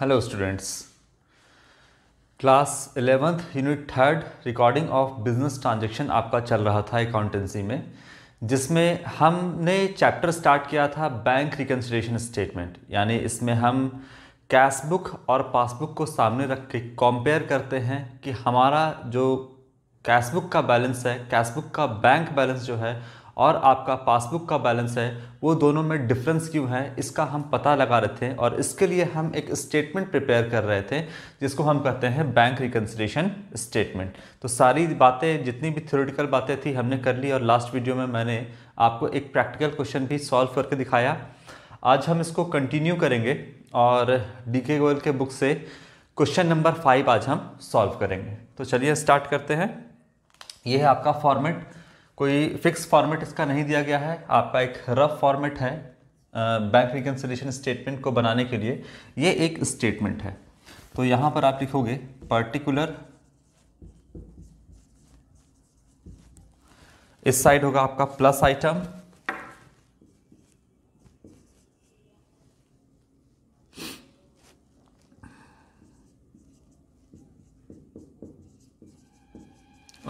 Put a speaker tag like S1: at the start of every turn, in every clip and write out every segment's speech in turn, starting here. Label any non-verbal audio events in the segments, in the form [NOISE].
S1: hello students class eleventh unit third recording of business transaction आपका चल रहा था अकाउंटेंसी में जिसमें हमने चैप्टर स्टार्ट किया था बैंक रिकन्सिलेशन स्टेटमेंट यानी इसमें हम कैश बुक और पासबुक को सामने रख के कंपेयर करते हैं कि हमारा जो कैश बुक का बैलेंस है कैश बुक का बैंक बैलेंस जो है और आपका पासबुक का बैलेंस है वो दोनों में डिफरेंस क्यों है इसका हम पता लगा रहे थे और इसके लिए हम एक स्टेटमेंट प्रिपेयर कर रहे थे जिसको हम कहते हैं बैंक रिकन्सिलेशन स्टेटमेंट तो सारी बातें जितनी भी थ्योरेटिकल बातें थी हमने कर ली और लास्ट वीडियो में मैंने आपको एक प्रैक्टिकल क्वेश्चन भी सॉल्व करके दिखाया आज हम इसको कंटिन्यू करेंगे और डी के गोयल के बुक से क्वेश्चन नंबर फाइव आज हम सॉल्व करेंगे तो चलिए स्टार्ट करते हैं ये है आपका फॉर्मेट कोई फिक्स फॉर्मेट इसका नहीं दिया गया है आपका एक रफ फॉर्मेट है बैंक रिकन्सिलेशन स्टेटमेंट को बनाने के लिए ये एक स्टेटमेंट है तो यहां पर आप लिखोगे पर्टिकुलर इस साइड होगा आपका प्लस आइटम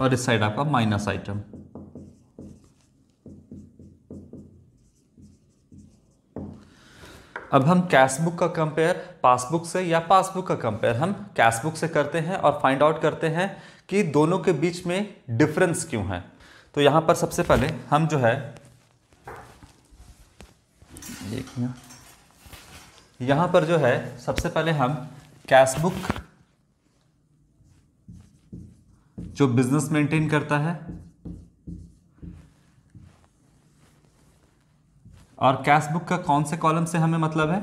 S1: और इस साइड आपका माइनस आइटम अब हम कैश बुक का कंपेयर पासबुक से या पासबुक का कंपेयर हम कैश बुक से करते हैं और फाइंड आउट करते हैं कि दोनों के बीच में डिफरेंस क्यों है तो यहां पर सबसे पहले हम जो है यहां पर जो है सबसे पहले हम कैश बुक जो बिजनेस मेंटेन करता है और कैश बुक का कौन से कॉलम से हमें मतलब है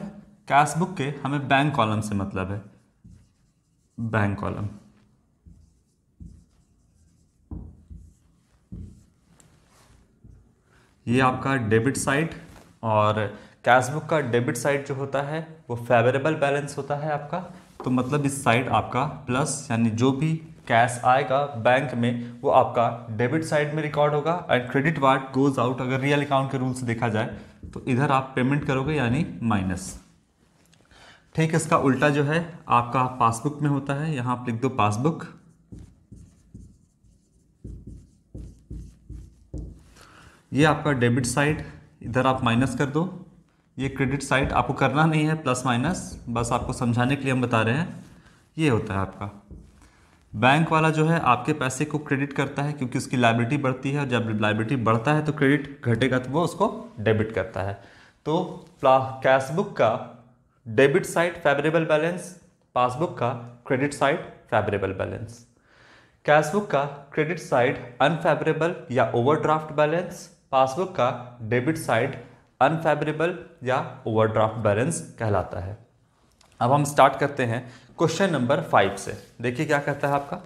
S1: कैश बुक के हमें बैंक कॉलम से मतलब है बैंक कॉलम ये आपका डेबिट साइड और कैश बुक का डेबिट साइड जो होता है वो फेवरेबल बैलेंस होता है आपका तो मतलब इस साइड आपका प्लस यानी जो भी कैश आएगा बैंक में वो आपका डेबिट साइड में रिकॉर्ड होगा and credit ward goes out अगर रियल अकाउंट के रूल से देखा जाए तो इधर आप पेमेंट करोगे यानी माइनस ठीक है इसका उल्टा जो है आपका पासबुक में होता है यहां आप लिख दो पासबुक ये आपका डेबिट साइड इधर आप माइनस कर दो ये क्रेडिट साइड आपको करना नहीं है प्लस माइनस बस आपको समझाने के लिए हम बता रहे हैं ये होता है आपका बैंक वाला जो है आपके पैसे को क्रेडिट करता है क्योंकि उसकी लाइबिलिटी बढ़ती है और जब लाइबिलिटी बढ़ता है तो क्रेडिट घटेगा तो वो उसको डेबिट करता है तो कैशबुक का debit side favourable balance passbook का credit side favourable balance cashbook का क्रेडिट साइड अनफेवरेबल या ओवरड्राफ्ट बैलेंस पासबुक का डेबिट साइड अनफेवरेबल या ओवरड्राफ्ट बैलेंस कहलाता है अब हम स्टार्ट करते हैं क्वेश्चन नंबर फाइव से देखिए क्या कहता है आपका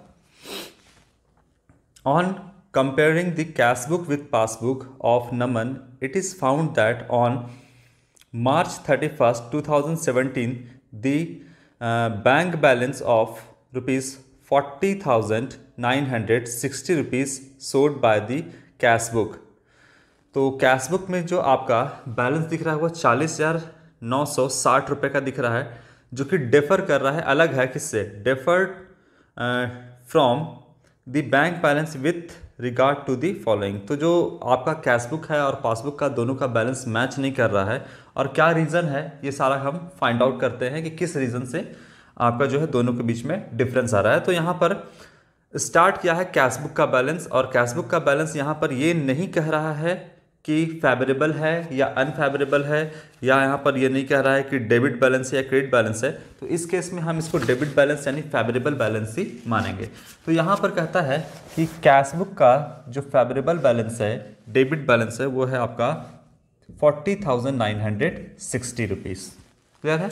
S1: on comparing the cash book with passbook of Naman it is found that on March thirty first two thousand seventeen the bank balance of rupees forty thousand nine hundred sixty rupees showed by the cash book तो cash book में जो आपका balance दिख रहा है वो चालीस हजार नौ सौ साठ रुपये का दिख रहा है जो कि डेफर कर रहा है अलग है किससे differed from the bank balance with regard to the following तो जो आपका कैशबुक है और पासबुक का दोनों का बैलेंस मैच नहीं कर रहा है और क्या रीज़न है ये सारा हम फाइंड आउट करते हैं कि किस रीज़न से आपका जो है दोनों के बीच में डिफरेंस आ रहा है तो यहाँ पर स्टार्ट किया है कैशबुक का बैलेंस और कैशबुक का बैलेंस यहाँ पर ये नहीं कह रहा है कि फेवरेबल है या अनफेवरेबल है या यहाँ पर ये नहीं कह रहा है कि डेबिट बैलेंस है या क्रेडिट बैलेंस है तो इस केस में हम इसको डेबिट बैलेंस यानी फेवरेबल बैलेंस ही मानेंगे तो यहाँ पर कहता है कि कैशबुक का जो फेवरेबल बैलेंस है डेबिट बैलेंस है वो है आपका forty thousand nine hundred sixty rupees clear है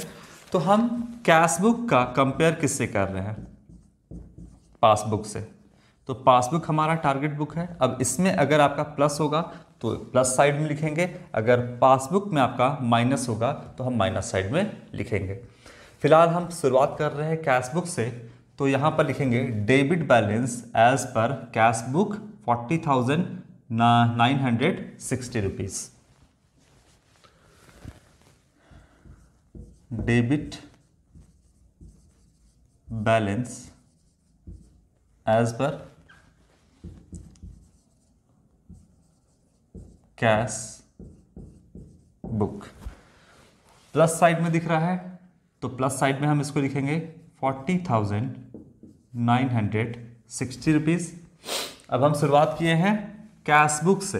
S1: तो हम कैशबुक का कंपेयर किससे कर रहे हैं पासबुक से तो पासबुक हमारा टारगेट बुक है अब इसमें अगर आपका प्लस होगा तो प्लस साइड में लिखेंगे अगर पासबुक में आपका माइनस होगा तो हम माइनस साइड में लिखेंगे फिलहाल हम शुरुआत कर रहे हैं कैश बुक से तो यहाँ पर लिखेंगे debit balance as per cash book forty thousand nine hundred sixty rupees debit balance as per cash book plus side में दिख रहा है तो प्लस साइड में हम इसको लिखेंगे forty thousand nine hundred sixty rupees अब हम शुरुआत किए हैं कैश बुक से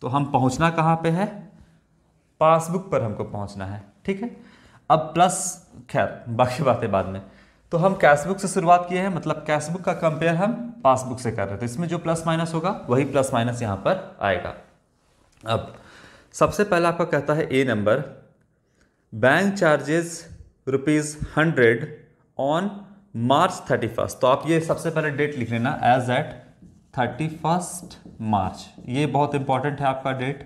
S1: तो हम पहुंचना कहाँ पे है पासबुक पर हमको पहुंचना है ठीक है अब प्लस खैर बाकी बातें बाद में तो हम कैशबुक से शुरुआत किए हैं मतलब कैशबुक का कंपेयर हम पासबुक से कर रहे थे इसमें जो प्लस माइनस होगा वही प्लस माइनस यहाँ पर आएगा अब सबसे पहला आपका कहता है A number bank charges rupees hundred on March thirty first तो आप ये सबसे पहले डेट लिख लेना as at thirty first March ये बहुत इंपॉर्टेंट है आपका डेट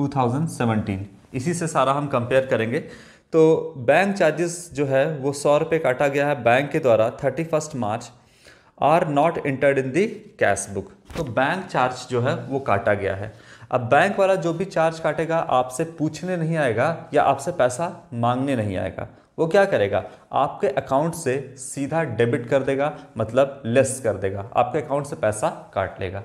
S1: 2017 इसी से सारा हम कंपेयर करेंगे तो बैंक चार्जेस जो है वो सौ रुपये काटा गया है बैंक के द्वारा thirty first March are not entered in the cash book तो बैंक चार्ज जो है वो काटा गया है अब बैंक वाला जो भी चार्ज काटेगा आपसे पूछने नहीं आएगा या आपसे पैसा मांगने नहीं आएगा वो क्या करेगा आपके अकाउंट से सीधा डेबिट कर देगा मतलब लेस कर देगा आपके अकाउंट से पैसा काट लेगा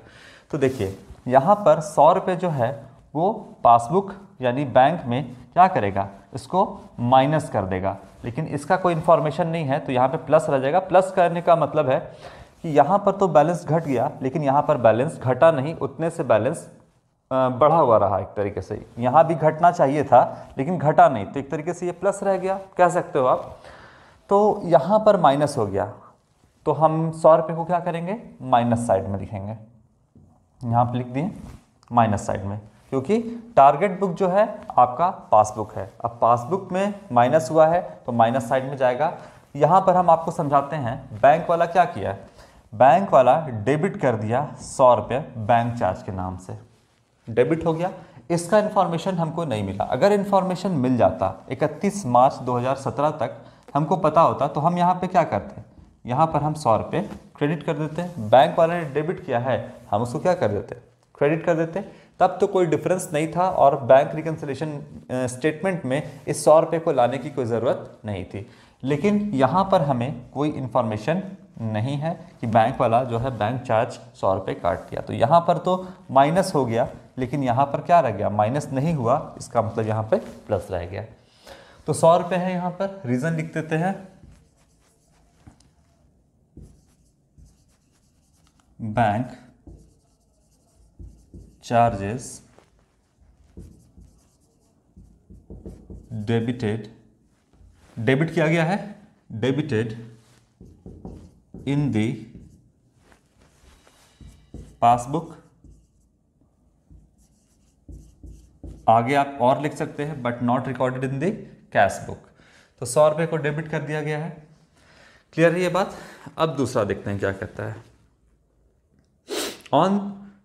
S1: तो देखिए यहाँ पर सौ रुपये जो है वो पासबुक यानी बैंक में क्या करेगा इसको माइनस कर देगा लेकिन इसका कोई इन्फॉर्मेशन नहीं है तो यहाँ पे प्लस रह जाएगा प्लस करने का मतलब है कि यहाँ पर तो बैलेंस घट गया लेकिन यहाँ पर बैलेंस घटा नहीं उतने से बैलेंस बढ़ा हुआ रहा एक तरीके से यहाँ भी घटना चाहिए था लेकिन घटा नहीं तो एक तरीके से ये प्लस रह गया कह सकते हो आप तो यहाँ पर माइनस हो गया तो हम सौ रुपये को क्या करेंगे माइनस साइड में लिखेंगे यहाँ पर लिख दिए माइनस साइड में क्योंकि टारगेट बुक जो है आपका पासबुक है अब पासबुक में माइनस हुआ है तो माइनस साइड में जाएगा यहाँ पर हम आपको समझाते हैं बैंक वाला क्या किया है बैंक वाला डेबिट कर दिया सौ रुपये बैंक चार्ज के नाम से डेबिट हो गया इसका इन्फॉर्मेशन हमको नहीं मिला अगर इन्फॉर्मेशन मिल जाता 31 मार्च 2017 तक हमको पता होता तो हम यहाँ पे क्या करते यहाँ पर हम सौ रुपये क्रेडिट कर देते बैंक वाले ने डेबिट किया है हम उसको क्या कर देते क्रेडिट कर देते तब तो कोई डिफरेंस नहीं था और बैंक रिकन्सलेशन स्टेटमेंट में इस सौ रुपये को लाने की कोई ज़रूरत नहीं थी लेकिन यहाँ पर हमें कोई इन्फॉर्मेशन नहीं है कि बैंक वाला जो है बैंक चार्ज सौ रुपये काट दिया तो यहाँ पर तो माइनस हो गया लेकिन यहाँ पर क्या रह गया माइनस नहीं हुआ इसका मतलब यहाँ पर प्लस रह गया तो सौ रुपये है यहाँ पर रीज़न लिख देते हैं बैंक चार्जेस डेबिटेड डेबिट किया गया है डेबिटेड in the पासबुक आगे आप और लिख सकते हैं but not recorded in the cash book तो सौ रुपए को डेबिट कर दिया गया है क्लियर है ये बात अब दूसरा देखते हैं क्या कहता है on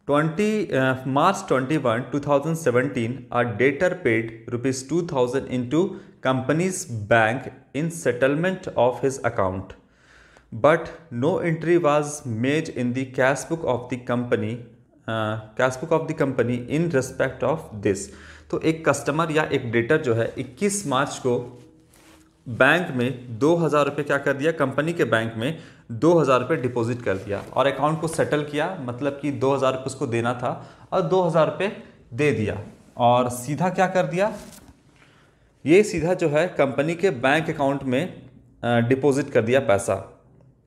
S1: twenty March twenty one two thousand seventeen a debtor paid rupees two thousand into company's bank in settlement of his account but no entry was made in the cash book of the company cash book of the company in respect of this तो एक customer या एक debtor जो है 21 मार्च को bank में दो हज़ार रुपये क्या कर दिया कंपनी के बैंक में दो हज़ार रुपये डिपॉजिट कर दिया और अकाउंट को सेटल किया मतलब कि दो हज़ार रुपये उसको देना था और दो हज़ार रुपये दे दिया और सीधा क्या कर दिया ये सीधा जो है कंपनी के बैंक अकाउंट में डिपॉजिट uh, कर दिया पैसा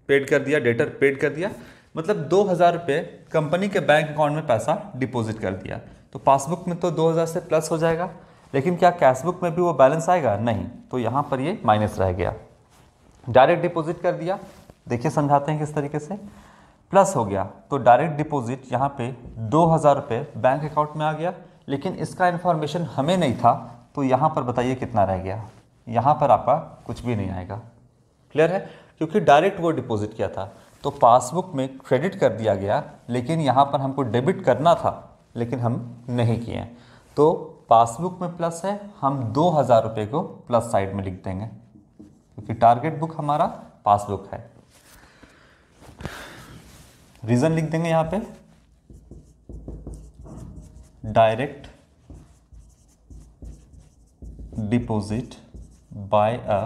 S1: पेड कर दिया डेटर पेड कर दिया मतलब दो हज़ार रुपये कंपनी के बैंक अकाउंट में पैसा डिपॉजिट कर दिया तो पासबुक में तो दो हज़ार से प्लस हो जाएगा लेकिन क्या कैशबुक में भी वो बैलेंस आएगा नहीं तो यहाँ पर ये माइनस रह गया डायरेक्ट डिपॉजिट कर दिया देखिए समझाते हैं किस तरीके से प्लस हो गया तो डायरेक्ट डिपॉजिट यहाँ पे दो हज़ार रुपये बैंक अकाउंट में आ गया लेकिन इसका इन्फॉर्मेशन हमें नहीं था तो यहाँ पर बताइए कितना रह गया यहाँ पर आपका कुछ भी नहीं आएगा क्लियर है क्योंकि डायरेक्ट वो डिपॉजिट किया था तो पासबुक में क्रेडिट कर दिया गया लेकिन यहाँ पर हमको डेबिट करना था लेकिन हम नहीं किए तो पासबुक में प्लस है हम दो हज़ार रुपये को प्लस साइड में लिख देंगे क्योंकि टारगेट बुक हमारा पासबुक है रीज़न लिख देंगे यहाँ पे direct deposit by a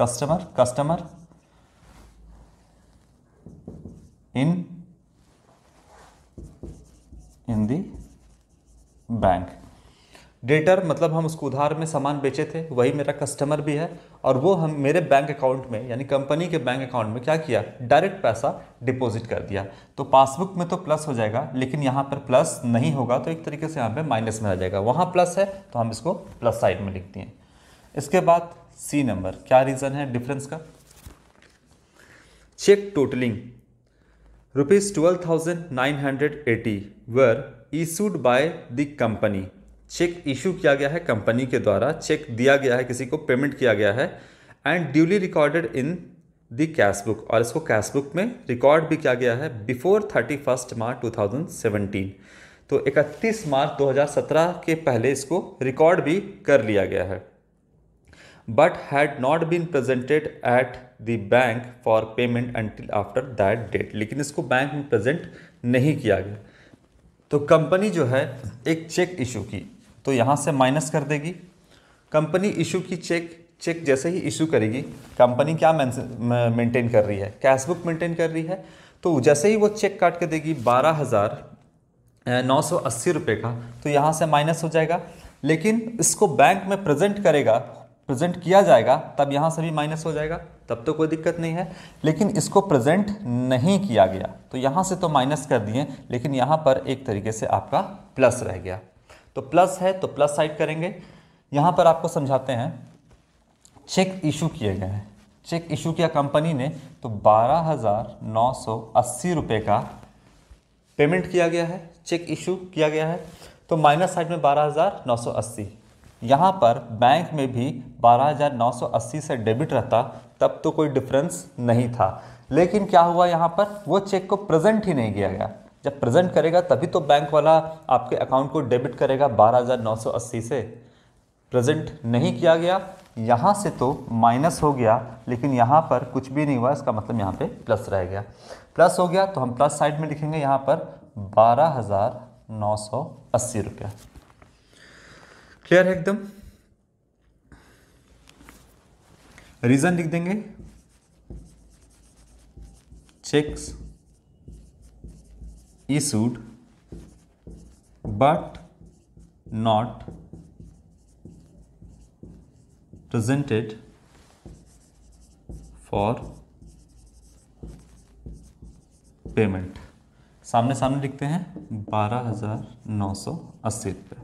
S1: customer customer in in the bank debtor मतलब हम उसको उधार में सामान बेचे थे वही मेरा कस्टमर भी है और वो हम मेरे बैंक अकाउंट में यानी कंपनी के बैंक अकाउंट में क्या किया डायरेक्ट पैसा डिपॉजिट कर दिया तो पासबुक में तो प्लस हो जाएगा लेकिन यहाँ पर प्लस नहीं होगा तो एक तरीके से यहाँ पे माइनस में आ जाएगा वहाँ प्लस है तो हम इसको प्लस साइड में लिखते हैं इसके बाद सी नंबर क्या रीज़न है डिफरेंस का cheque totalling rupees twelve thousand nine hundred eighty were issued by the company cheque issue किया गया है कंपनी के द्वारा चेक दिया गया है किसी को पेमेंट किया गया है and duly recorded in the cash book और इसको कैश बुक में रिकॉर्ड भी किया गया है before thirty first March two thousand seventeen तो इकतीस मार्च दो हजार सत्रह के पहले इसको रिकॉर्ड भी कर लिया गया है but had not been presented at the bank for payment until after that date लेकिन इसको बैंक में प्रेजेंट नहीं किया गया तो कंपनी जो है एक चेक इशू की तो यहाँ से माइनस कर देगी कंपनी इशू की चेक चेक जैसे ही इशू करेगी कंपनी क्या मेंटेन कर रही है कैश बुक मेंटेन कर रही है तो जैसे ही वो चेक काट के देगी बारह हज़ार नौ सौ अस्सी रुपये का तो यहाँ से माइनस हो जाएगा लेकिन इसको बैंक में प्रेजेंट करेगा प्रेजेंट किया जाएगा तब यहाँ से भी माइनस हो जाएगा तब तो कोई दिक्कत नहीं है लेकिन इसको प्रेजेंट नहीं किया गया तो यहाँ से तो माइनस कर दिए लेकिन यहाँ पर एक तरीके से आपका प्लस रह गया तो प्लस है तो प्लस साइड करेंगे यहाँ पर आपको समझाते हैं चेक इशू किए गए हैं चेक इशू किया कंपनी ने तो बारह हज़ार नौ सौ अस्सी का पेमेंट किया गया है चेक इशू किया गया है तो माइनस साइड में बारह हज़ार नौ सौ अस्सी यहाँ पर बैंक में भी 12,980 से डेबिट रहता तब तो कोई डिफरेंस नहीं था लेकिन क्या हुआ यहाँ पर वो चेक को प्रेजेंट ही नहीं किया गया जब प्रेजेंट करेगा तभी तो बैंक वाला आपके अकाउंट को डेबिट करेगा 12,980 से प्रेजेंट नहीं किया गया यहाँ से तो माइनस हो गया लेकिन यहाँ पर कुछ भी नहीं हुआ इसका मतलब यहाँ पर प्लस रह गया प्लस हो गया तो हम प्लस साइड में लिखेंगे यहाँ पर बारह हज़ार नौ सौ अस्सी रुपया क्लियर है एकदम रीजन लिख देंगे cheques issued but not presented for payment सामने सामने लिखते हैं बारह हजार नौ सौ अस्सी रुपये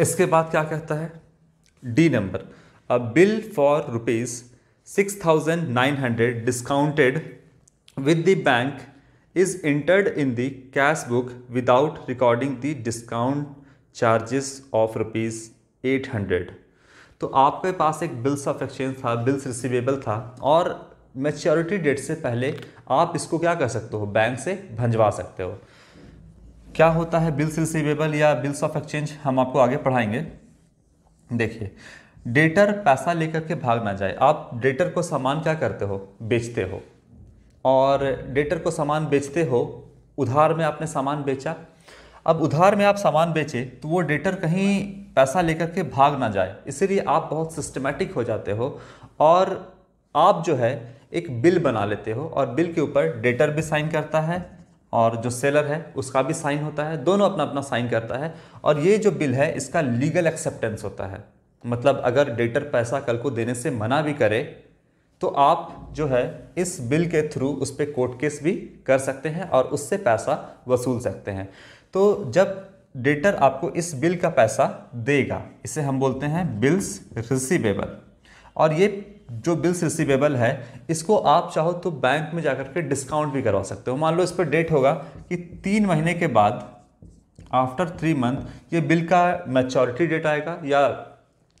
S1: इसके बाद क्या कहता है D number a bill for rupees six thousand nine hundred discounted with the bank is entered in the book without recording the discount charges of rupees eight hundred तो आपके पास एक बिल्स ऑफ एक्सचेंज था bills receivable था और maturity date से पहले आप इसको क्या कर सकते हो बैंक से भंजवा सकते हो क्या होता है बिल्स रिसीवेबल या बिल्स ऑफ एक्सचेंज हम आपको आगे पढ़ाएंगे देखिए डेटर पैसा लेकर के भाग ना जाए आप डेटर को सामान क्या करते हो बेचते हो और डेटर को सामान बेचते हो उधार में आपने सामान बेचा अब उधार में आप सामान बेचे तो वो डेटर कहीं पैसा लेकर के भाग ना जाए इसीलिए आप बहुत सिस्टमेटिक हो जाते हो और आप जो है एक बिल बना लेते हो और बिल के ऊपर डेटर भी साइन करता है और जो सेलर है उसका भी साइन होता है दोनों अपना अपना साइन करता है और ये जो बिल है इसका लीगल एक्सेप्टेंस होता है मतलब अगर डेटर पैसा कल को देने से मना भी करे तो आप जो है इस बिल के थ्रू उस पर कोर्ट केस भी कर सकते हैं और उससे पैसा वसूल सकते हैं तो जब डेटर आपको इस बिल का पैसा देगा इसे हम बोलते हैं बिल्स रिसीवेबल और ये जो बिल्स रिसीवेबल है इसको आप चाहो तो बैंक में जाकर के डिस्काउंट भी करवा सकते हो मान लो इस पर डेट होगा कि तीन महीने के बाद आफ्टर थ्री मंथ ये बिल का मेचोरिटी डेट आएगा या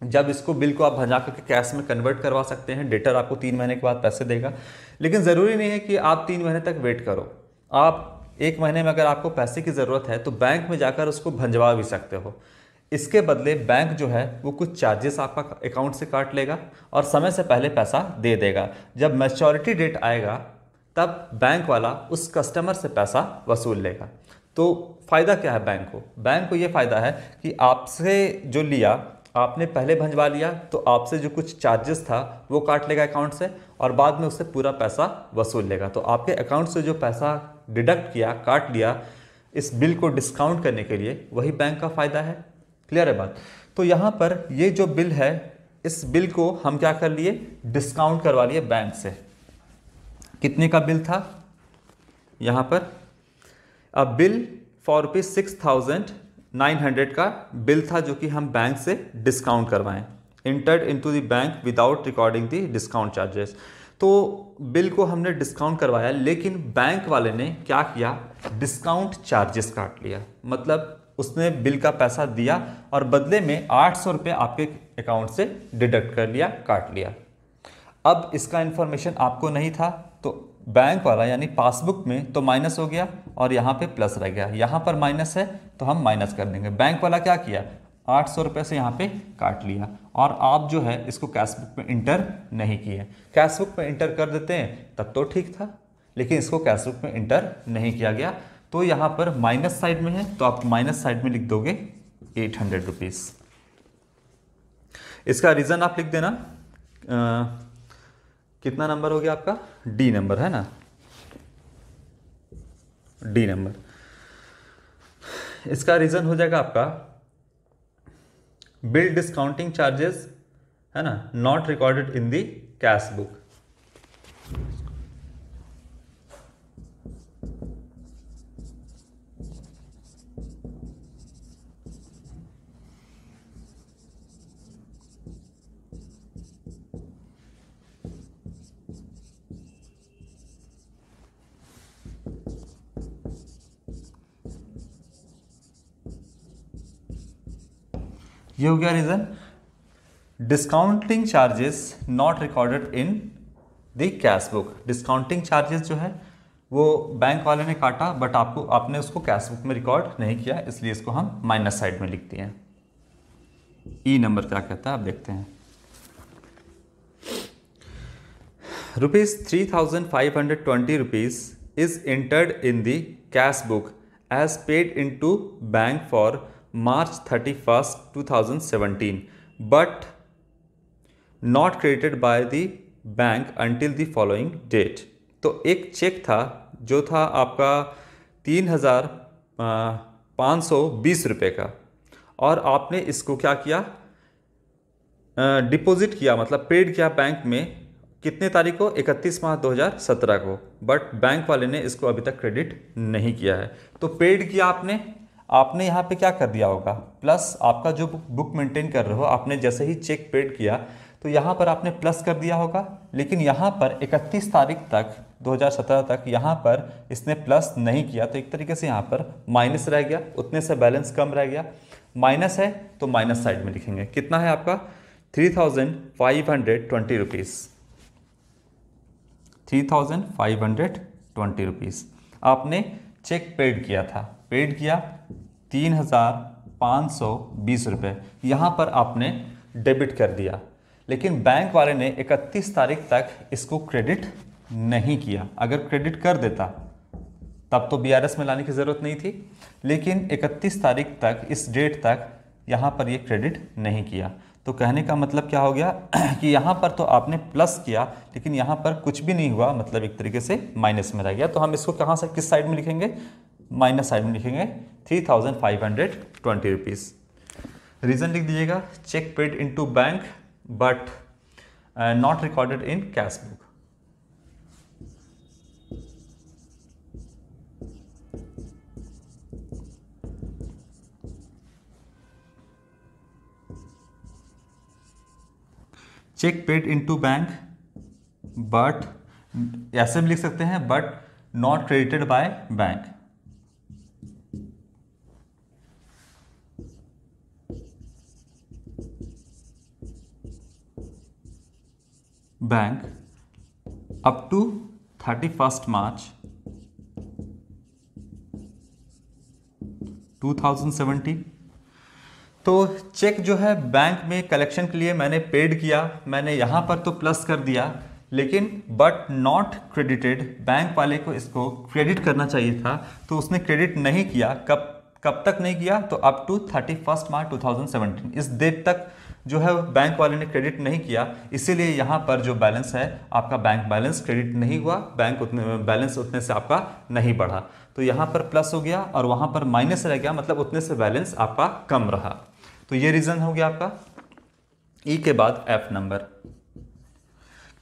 S1: जब इसको बिल को आप भजा करके कैश में कन्वर्ट करवा सकते हैं डेटर आपको तीन महीने के बाद पैसे देगा लेकिन ज़रूरी नहीं है कि आप तीन महीने तक वेट करो आप एक महीने में अगर आपको पैसे की ज़रूरत है तो बैंक में जाकर उसको भंजवा भी सकते हो इसके बदले बैंक जो है वो कुछ चार्जेस आपका अकाउंट से काट लेगा और समय से पहले पैसा दे देगा जब मेच्योरिटी डेट आएगा तब बैंक वाला उस कस्टमर से पैसा वसूल लेगा तो फ़ायदा क्या है बैंक को बैंक को ये फ़ायदा है कि आपसे जो लिया आपने पहले भंजवा लिया तो आपसे जो कुछ चार्जेस था वो काट लेगा अकाउंट से और बाद में उससे पूरा पैसा वसूल लेगा तो आपके अकाउंट से जो पैसा डिडक्ट किया काट लिया इस बिल को डिस्काउंट करने के लिए वही बैंक का फ़ायदा है क्लियर है बात तो यहां पर ये जो बिल है इस बिल को हम क्या कर लिए डिस्काउंट करवा लिए बैंक से कितने का बिल था यहां पर अब bill for rupees six thousand nine hundred का बिल था जो कि हम बैंक से डिस्काउंट करवाएं entered into to bank without recording the discount charges तो बिल को हमने डिस्काउंट करवाया लेकिन बैंक वाले ने क्या किया डिस्काउंट चार्जेस काट लिया मतलब उसने बिल का पैसा दिया और बदले में आठ सौ रुपये आपके अकाउंट से डिडक्ट कर लिया काट लिया अब इसका इन्फॉर्मेशन आपको नहीं था तो बैंक वाला यानी पासबुक में तो माइनस हो गया और यहाँ पे प्लस रह गया यहाँ पर माइनस है तो हम माइनस कर देंगे बैंक वाला क्या किया आठ सौ रुपये से यहाँ पे काट लिया और आप जो है इसको कैशबुक में इंटर नहीं किए कैशबुक में इंटर कर देते हैं तब तो ठीक था लेकिन इसको कैशबुक में इंटर नहीं किया गया तो यहाँ पर माइनस साइड में है तो आप माइनस साइड में लिख दोगे एट हंड्रेड रुपीज़ इसका रीज़न आप लिख देना आ, कितना नंबर हो गया आपका डी नंबर है ना डी नंबर इसका रीज़न हो जाएगा आपका बिल डिस्काउंटिंग चार्जेस है ना not recorded in the cash book ये हो गया reason discounting charges not recorded in the cash book discounting charges जो है वो बैंक वाले ने काटा बट आपको आपने उसको कैश बुक में रिकॉर्ड नहीं किया इसलिए इसको हम माइनस साइड में लिखते हैं ई e नंबर क्या कहता है आप देखते हैं rupees three thousand five hundred twenty rupees is entered in the cash book as paid into bank for March two thousand 2017, but not credited by the bank until the following date तो एक check था जो था आपका तीन हज़ार पाँच सौ बीस रुपये का और आपने इसको क्या किया डिपॉजिट किया मतलब पेड किया बैंक में कितने तारीख को इकतीस मार्च दो हजार सत्रह को बट बैंक वाले ने इसको अभी तक क्रेडिट नहीं किया है तो पेड किया आपने आपने यहाँ पे क्या कर दिया होगा प्लस आपका जो बुक मेंटेन कर रहे हो आपने जैसे ही चेक पेड किया तो यहाँ पर आपने प्लस कर दिया होगा लेकिन यहाँ पर 31 तारीख तक 2017 तक यहाँ पर इसने प्लस नहीं किया तो एक तरीके से यहाँ पर माइनस रह गया उतने से बैलेंस कम रह गया माइनस है तो माइनस साइड में लिखेंगे कितना है आपका three thousand five hundred twenty rupees three thousand five hundred twenty rupees आपने चेक पेड किया था पेड किया तीन हज़ार पाँच सौ बीस रुपये यहाँ पर आपने डेबिट कर दिया लेकिन बैंक वाले ने इकतीस तारीख तक इसको क्रेडिट नहीं किया अगर क्रेडिट कर देता तब तो बी में लाने की ज़रूरत नहीं थी लेकिन 31 तारीख तक इस डेट तक यहाँ पर ये यह क्रेडिट नहीं किया तो कहने का मतलब क्या हो गया [CLEARS THROAT] कि यहाँ पर तो आपने प्लस किया लेकिन यहाँ पर कुछ भी नहीं हुआ मतलब एक तरीके से माइनस में रह गया तो हम इसको कहाँ से किस साइड में लिखेंगे माइनस साइड में लिखेंगे three thousand five hundred twenty rupees reason लिख दीजिएगा cheque paid into bank but not recorded in cash book cheque paid into bank but ऐसे भी लिख सकते हैं but not credited by bank bank up to 31st March 2017 तो check जो है बैंक में कलेक्शन के लिए मैंने पेड किया मैंने यहां पर तो प्लस कर दिया लेकिन बट नॉट क्रेडिटेड बैंक वाले को इसको क्रेडिट करना चाहिए था तो उसने क्रेडिट नहीं किया कब कब तक नहीं किया तो up to thirty first March 2017 इस डेट तक जो है बैंक वाले ने क्रेडिट नहीं किया इसीलिए यहाँ पर जो बैलेंस है आपका बैंक बैलेंस क्रेडिट नहीं हुआ बैंक उतने बैलेंस उतने से आपका नहीं बढ़ा तो यहाँ पर प्लस हो गया और वहाँ पर माइनस रह गया मतलब उतने से बैलेंस आपका कम रहा तो ये रीज़न हो गया आपका ई e के बाद एफ नंबर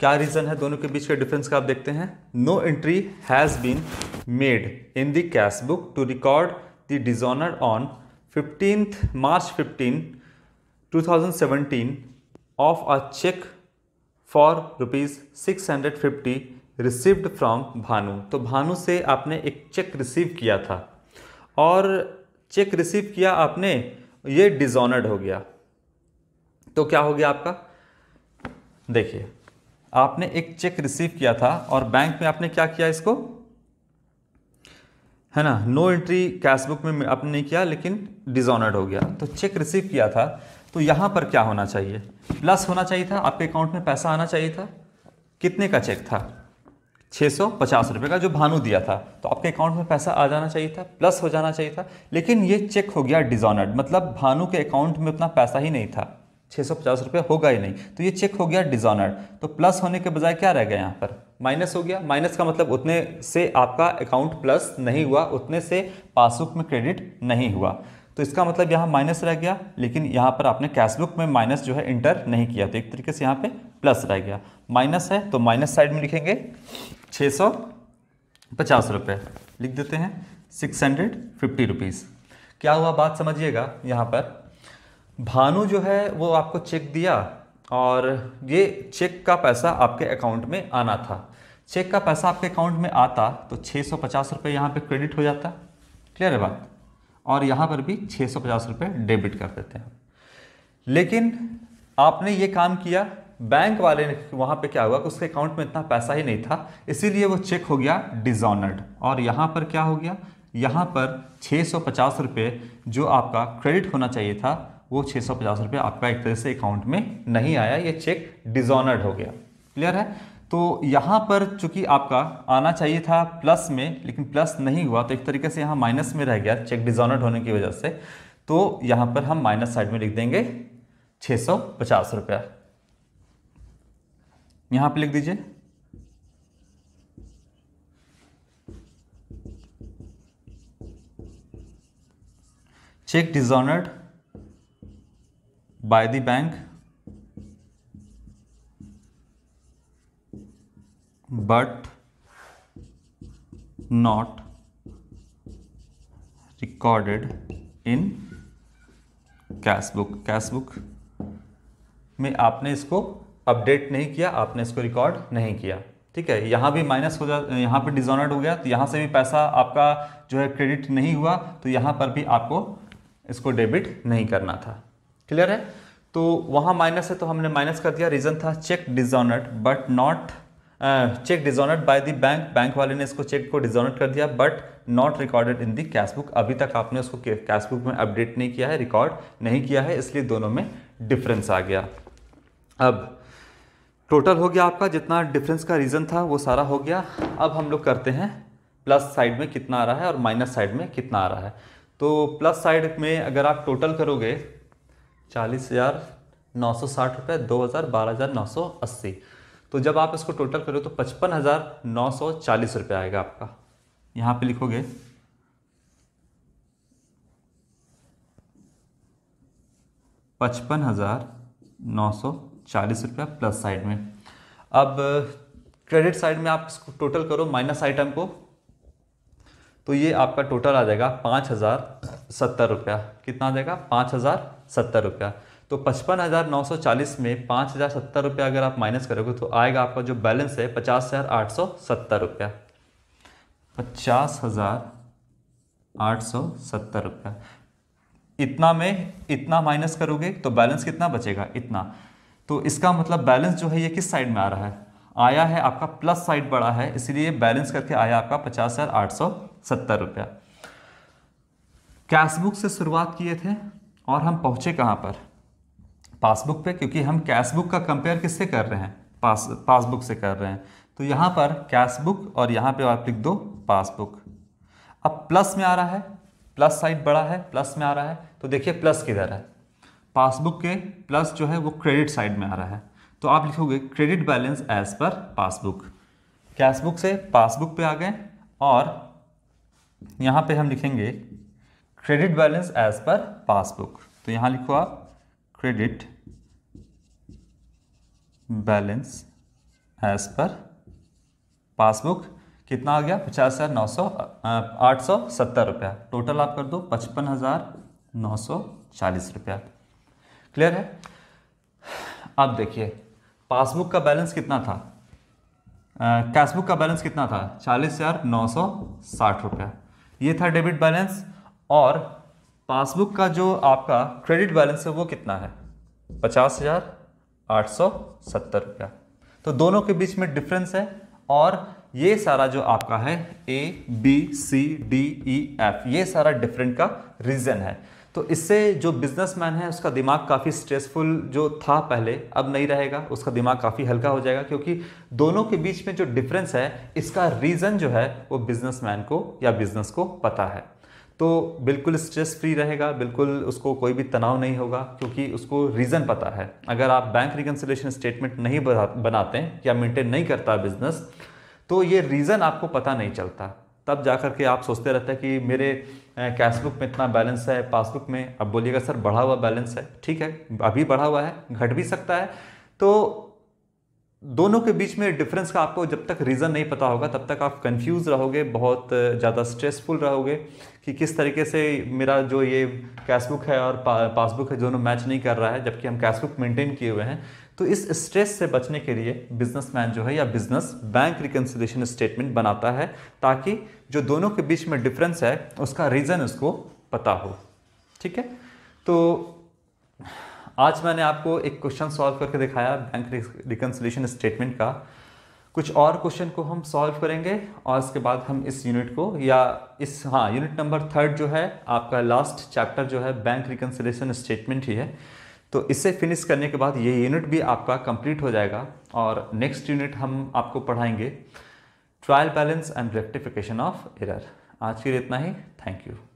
S1: क्या रीज़न है दोनों के बीच के डिफरेंस का आप देखते हैं no entry has been made in the cash book to record the dishonour on fifteenth March fifteen 2017 of a check for rupees 650 received from Bhanu तो भानु से आपने एक चेक रिसीव किया था और चेक रिसीव किया आपने ये डिजॉनर्ड हो गया तो क्या हो गया आपका देखिए आपने एक चेक रिसीव किया था और बैंक में आपने क्या किया इसको है ना नो एंट्री कैशबुक में आपने नहीं किया लेकिन डिजॉनर्ड हो गया तो चेक रिसीव किया था तो यहाँ पर क्या होना चाहिए प्लस होना चाहिए था आपके अकाउंट में पैसा आना चाहिए था कितने का चेक था छः सौ पचास रुपये का जो भानु दिया था तो आपके अकाउंट में पैसा आ जाना चाहिए था प्लस हो जाना चाहिए था लेकिन ये चेक हो गया डिजॉनर्ड मतलब भानु के अकाउंट में उतना पैसा ही नहीं था छः सौ पचास रुपये होगा ही नहीं तो ये चेक हो गया डिजॉनर्ड तो प्लस होने के बजाय क्या रह गया यहाँ पर माइनस हो गया माइनस का मतलब उतने से आपका अकाउंट प्लस नहीं हुआ उतने से पासबुक में क्रेडिट नहीं हुआ तो इसका मतलब यहाँ माइनस रह गया लेकिन यहाँ पर आपने कैश बुक में माइनस जो है इंटर नहीं किया तो एक तरीके से यहाँ पे प्लस रह गया माइनस है तो माइनस साइड में लिखेंगे छः सौ पचास रुपये लिख देते हैं सिक्स हंड्रेड फिफ्टी रुपीज़ क्या हुआ बात समझिएगा यहाँ पर भानु जो है वो आपको चेक दिया और ये चेक का पैसा आपके अकाउंट में आना था चेक का पैसा आपके अकाउंट में आता तो छः सौ पचास रुपये यहाँ पर क्रेडिट हो जाता क्लियर है बात और यहाँ पर भी छः सौ पचास रुपये डेबिट कर देते हैं लेकिन आपने ये काम किया बैंक वाले ने वहाँ पे क्या हुआ उसके अकाउंट में इतना पैसा ही नहीं था इसीलिए वो चेक हो गया डिजॉनर्ड और यहाँ पर क्या हो गया यहाँ पर छः सौ पचास रुपये जो आपका क्रेडिट होना चाहिए था वो छः सौ पचास रुपये आपका एक तरह से अकाउंट में नहीं आया ये चेक डिजॉनर्ड हो गया क्लियर है तो यहाँ पर चूंकि आपका आना चाहिए था प्लस में लेकिन प्लस नहीं हुआ तो एक तरीके से यहाँ माइनस में रह गया चेक डिजॉनर्ड होने की वजह से तो यहाँ पर हम माइनस साइड में लिख देंगे छः सौ पचास रुपया यहाँ पर लिख दीजिए cheque dishonoured by the bank but not recorded in cash book cash book में आपने इसको अपडेट नहीं किया आपने इसको रिकॉर्ड नहीं किया ठीक है यहाँ भी माइनस हो जा यहाँ पर डिजॉनर्ड हो गया तो यहाँ से भी पैसा आपका जो है क्रेडिट नहीं हुआ तो यहाँ पर भी आपको इसको डेबिट नहीं करना था क्लियर है तो वहाँ माइनस है तो हमने माइनस कर दिया रीज़न था cheque dishonoured but not cheque dishonoured by the bank bank वाले ने इसको चेक को डिजोनट कर दिया but not recorded in the cash book अभी तक आपने उसको कैश बुक में अपडेट नहीं किया है रिकॉर्ड नहीं किया है इसलिए दोनों में डिफरेंस आ गया अब टोटल हो गया आपका जितना डिफरेंस का रीज़न था वो सारा हो गया अब हम लोग करते हैं प्लस साइड में कितना आ रहा है और माइनस साइड में कितना आ रहा है तो प्लस साइड में अगर आप टोटल करोगे चालीस हज़ार नौ सौ साठ रुपये दो हज़ार बारह हज़ार नौ सौ अस्सी तो जब आप इसको टोटल करो तो पचपन हज़ार नौ सौ चालीस रुपये आएगा आपका यहाँ पे लिखोगे पचपन हज़ार नौ सौ चालीस रुपया प्लस साइड में अब क्रेडिट साइड में आप इसको टोटल करो माइनस आइटम को तो ये आपका टोटल आ जाएगा पाँच हज़ार सत्तर रुपया कितना आ जाएगा पाँच हज़ार सत्तर रुपया तो पचपन हज़ार नौ सौ चालीस में पाँच हज़ार सत्तर रुपया अगर आप माइनस करोगे तो आएगा आपका जो बैलेंस है पचास हज़ार आठ सौ सत्तर रुपया पचास हज़ार आठ सौ सत्तर रुपया इतना में इतना माइनस करोगे तो बैलेंस कितना बचेगा इतना तो इसका मतलब बैलेंस जो है ये किस साइड में आ रहा है आया है आपका प्लस साइड बड़ा है इसलिए बैलेंस करके आया आपका पचास हज़ार आठ सौ सत्तर रुपया कैशबुक से शुरुआत किए थे और हम पहुँचे कहाँ पर पासबुक पे क्योंकि हम कैश बुक का कंपेयर किससे कर रहे हैं पास पासबुक से कर रहे हैं तो यहाँ पर कैश बुक और यहाँ पे आप लिख दो पासबुक अब प्लस में आ रहा है प्लस साइड बड़ा है प्लस में आ रहा है तो देखिए प्लस किधर है पासबुक के प्लस जो है वो क्रेडिट साइड में आ रहा है तो आप लिखोगे credit balance as per passbook cash book से पासबुक पे आ गए और यहाँ पे हम लिखेंगे credit balance as per passbook तो यहाँ लिखो आप credit balance as per passbook कितना आ गया पचास हज़ार नौ सौ आठ सौ सत्तर रुपया टोटल आप कर दो पचपन हज़ार नौ सौ चालीस रुपया क्लियर है अब देखिए पासबुक का बैलेंस कितना था कैशबुक का बैलेंस कितना था चालीस हज़ार नौ सौ साठ रुपया ये था डेबिट बैलेंस और पासबुक का जो आपका क्रेडिट बैलेंस है वो कितना है पचास हज़ार आठ सौ सत्तर रुपया तो दोनों के बीच में डिफरेंस है और ये सारा जो आपका है A B C D E F ये सारा डिफरेंट का रीज़न है तो इससे जो बिजनेसमैन है उसका दिमाग काफ़ी स्ट्रेसफुल जो था पहले अब नहीं रहेगा उसका दिमाग काफ़ी हल्का हो जाएगा क्योंकि दोनों के बीच में जो डिफरेंस है इसका रीज़न जो है वो बिजनेसमैन को या बिजनेस को पता है तो बिल्कुल स्ट्रेस फ्री रहेगा बिल्कुल उसको कोई भी तनाव नहीं होगा क्योंकि उसको रीज़न पता है अगर आप बैंक रिकन्सिलेशन स्टेटमेंट नहीं बनाते या मेंटेन नहीं करता बिजनेस तो ये रीज़न आपको पता नहीं चलता तब जा कर के आप सोचते रहते हैं कि मेरे कैश बुक में इतना बैलेंस है पासबुक में अब बोलिएगा सर बढ़ा हुआ बैलेंस है ठीक है अभी बढ़ा हुआ है घट भी सकता है तो दोनों के बीच में डिफरेंस का आपको जब तक रीज़न नहीं पता होगा तब तक आप कंफ्यूज रहोगे बहुत ज़्यादा स्ट्रेसफुल रहोगे कि किस तरीके से मेरा जो ये कैशबुक है और पासबुक है दोनों मैच नहीं कर रहा है जबकि हम कैशबुक मेंटेन किए हुए हैं तो इस स्ट्रेस से बचने के लिए बिजनेसमैन जो है या बिजनेस बैंक रिकन्सिलेशन स्टेटमेंट बनाता है ताकि जो दोनों के बीच में डिफरेंस है उसका रीज़न उसको पता हो ठीक है तो आज मैंने आपको एक क्वेश्चन सॉल्व करके दिखाया बैंक रिकन्सलेशन स्टेटमेंट का कुछ और क्वेश्चन को हम सॉल्व करेंगे और इसके बाद हम इस यूनिट को या इस हाँ यूनिट नंबर थर्ड जो है आपका लास्ट चैप्टर जो है बैंक रिकन्सलेशन स्टेटमेंट ही है तो इसे फिनिश करने के बाद ये यूनिट भी आपका कंप्लीट हो जाएगा और नेक्स्ट यूनिट हम आपको पढ़ाएंगे trial balance and rectification of error आज फिर इतना ही थैंक यू